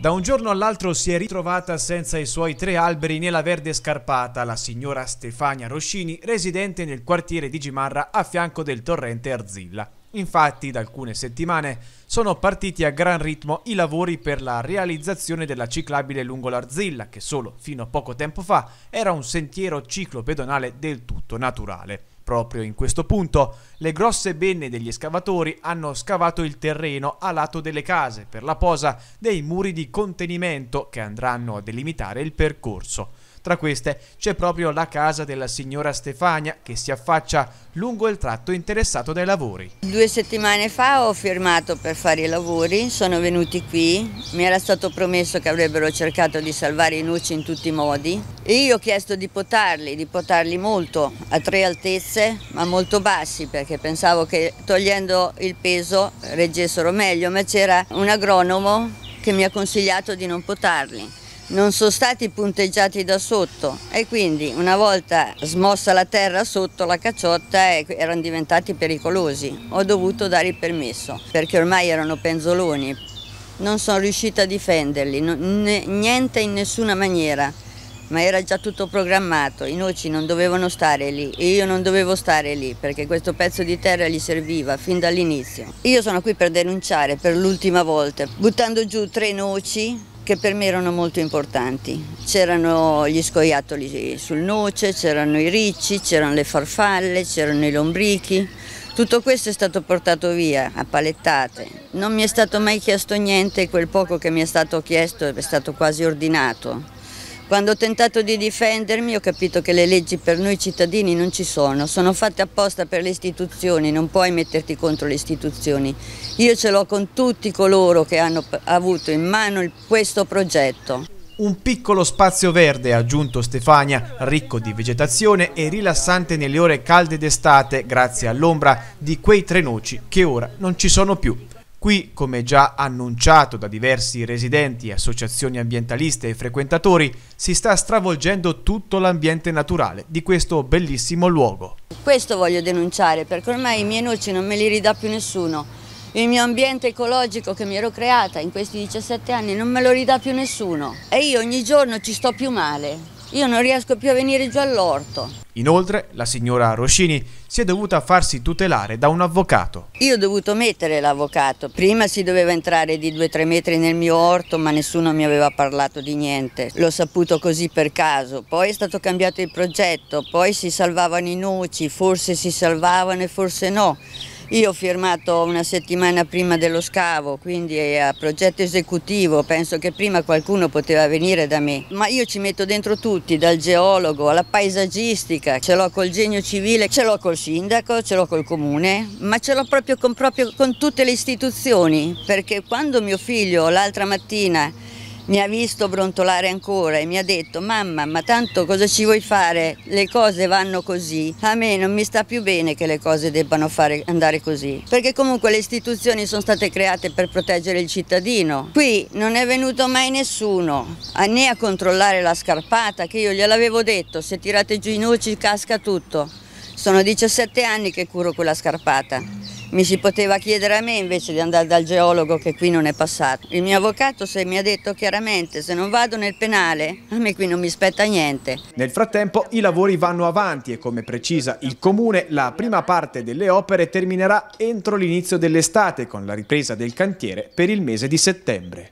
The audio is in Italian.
Da un giorno all'altro si è ritrovata senza i suoi tre alberi nella verde scarpata la signora Stefania Roscini, residente nel quartiere di Gimarra a fianco del torrente Arzilla. Infatti, da alcune settimane sono partiti a gran ritmo i lavori per la realizzazione della ciclabile lungo l'Arzilla, che solo fino a poco tempo fa era un sentiero ciclopedonale del tutto naturale. Proprio in questo punto le grosse benne degli escavatori hanno scavato il terreno a lato delle case per la posa dei muri di contenimento che andranno a delimitare il percorso. Tra queste c'è proprio la casa della signora Stefania che si affaccia lungo il tratto interessato dai lavori. Due settimane fa ho firmato per fare i lavori, sono venuti qui, mi era stato promesso che avrebbero cercato di salvare i noci in tutti i modi e io ho chiesto di potarli, di potarli molto, a tre altezze ma molto bassi perché pensavo che togliendo il peso reggessero meglio, ma c'era un agronomo che mi ha consigliato di non potarli non sono stati punteggiati da sotto e quindi una volta smossa la terra sotto la cacciotta erano diventati pericolosi. Ho dovuto dare il permesso perché ormai erano penzoloni. Non sono riuscita a difenderli, niente in nessuna maniera, ma era già tutto programmato, i noci non dovevano stare lì e io non dovevo stare lì perché questo pezzo di terra gli serviva fin dall'inizio. Io sono qui per denunciare per l'ultima volta, buttando giù tre noci che per me erano molto importanti. C'erano gli scoiattoli sul noce, c'erano i ricci, c'erano le farfalle, c'erano i lombrichi. Tutto questo è stato portato via a palettate. Non mi è stato mai chiesto niente, quel poco che mi è stato chiesto è stato quasi ordinato. Quando ho tentato di difendermi ho capito che le leggi per noi cittadini non ci sono, sono fatte apposta per le istituzioni, non puoi metterti contro le istituzioni. Io ce l'ho con tutti coloro che hanno avuto in mano questo progetto. Un piccolo spazio verde, ha aggiunto Stefania, ricco di vegetazione e rilassante nelle ore calde d'estate grazie all'ombra di quei tre noci che ora non ci sono più. Qui, come già annunciato da diversi residenti, associazioni ambientaliste e frequentatori, si sta stravolgendo tutto l'ambiente naturale di questo bellissimo luogo. Questo voglio denunciare perché ormai i miei noci non me li ridà più nessuno. Il mio ambiente ecologico che mi ero creata in questi 17 anni non me lo ridà più nessuno e io ogni giorno ci sto più male. Io non riesco più a venire giù all'orto. Inoltre, la signora Roscini si è dovuta farsi tutelare da un avvocato. Io ho dovuto mettere l'avvocato. Prima si doveva entrare di 2-3 metri nel mio orto, ma nessuno mi aveva parlato di niente. L'ho saputo così per caso. Poi è stato cambiato il progetto, poi si salvavano i noci, forse si salvavano e forse no. Io ho firmato una settimana prima dello scavo, quindi a progetto esecutivo, penso che prima qualcuno poteva venire da me. Ma io ci metto dentro tutti, dal geologo alla paesaggistica, ce l'ho col genio civile, ce l'ho col sindaco, ce l'ho col comune, ma ce l'ho proprio, proprio con tutte le istituzioni, perché quando mio figlio l'altra mattina mi ha visto brontolare ancora e mi ha detto mamma ma tanto cosa ci vuoi fare? Le cose vanno così, a me non mi sta più bene che le cose debbano fare, andare così, perché comunque le istituzioni sono state create per proteggere il cittadino. Qui non è venuto mai nessuno a, né a controllare la scarpata che io gliel'avevo detto, se tirate giù i noci casca tutto. Sono 17 anni che curo quella scarpata. Mi si poteva chiedere a me invece di andare dal geologo che qui non è passato. Il mio avvocato se mi ha detto chiaramente se non vado nel penale a me qui non mi spetta niente. Nel frattempo i lavori vanno avanti e come precisa il comune la prima parte delle opere terminerà entro l'inizio dell'estate con la ripresa del cantiere per il mese di settembre.